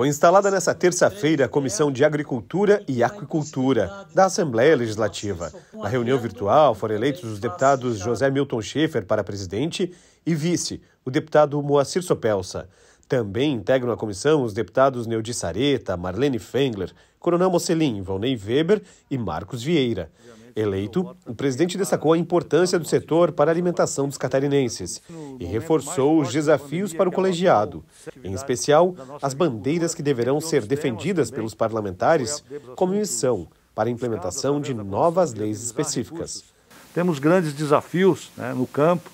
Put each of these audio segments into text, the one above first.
Foi instalada nesta terça-feira a Comissão de Agricultura e Aquicultura da Assembleia Legislativa. Na reunião virtual foram eleitos os deputados José Milton Schaefer para presidente e vice, o deputado Moacir Sopelsa. Também integram a comissão os deputados Neudi Sareta, Marlene Fengler, Coronel Mocelin, Valnei Weber e Marcos Vieira. Eleito, o presidente destacou a importância do setor para a alimentação dos catarinenses e reforçou os desafios para o colegiado, em especial as bandeiras que deverão ser defendidas pelos parlamentares como missão para a implementação de novas leis específicas. Temos grandes desafios né, no campo,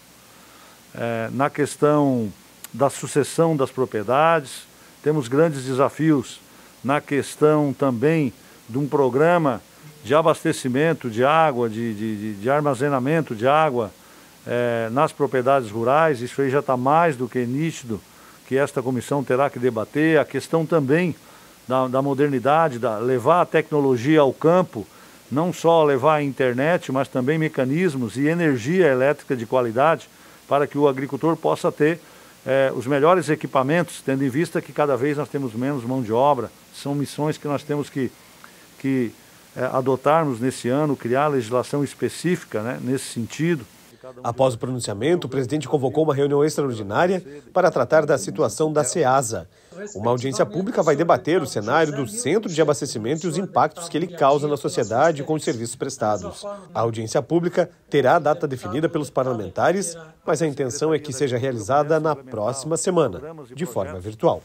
é, na questão da sucessão das propriedades, temos grandes desafios na questão também de um programa de abastecimento de água, de, de, de armazenamento de água é, nas propriedades rurais, isso aí já está mais do que nítido que esta comissão terá que debater. A questão também da, da modernidade, da, levar a tecnologia ao campo, não só levar a internet, mas também mecanismos e energia elétrica de qualidade para que o agricultor possa ter eh, os melhores equipamentos, tendo em vista que cada vez nós temos menos mão de obra. São missões que nós temos que, que é, adotarmos nesse ano, criar legislação específica né, nesse sentido. Após o pronunciamento, o presidente convocou uma reunião extraordinária para tratar da situação da SEASA. Uma audiência pública vai debater o cenário do centro de abastecimento e os impactos que ele causa na sociedade com os serviços prestados. A audiência pública terá a data definida pelos parlamentares, mas a intenção é que seja realizada na próxima semana, de forma virtual.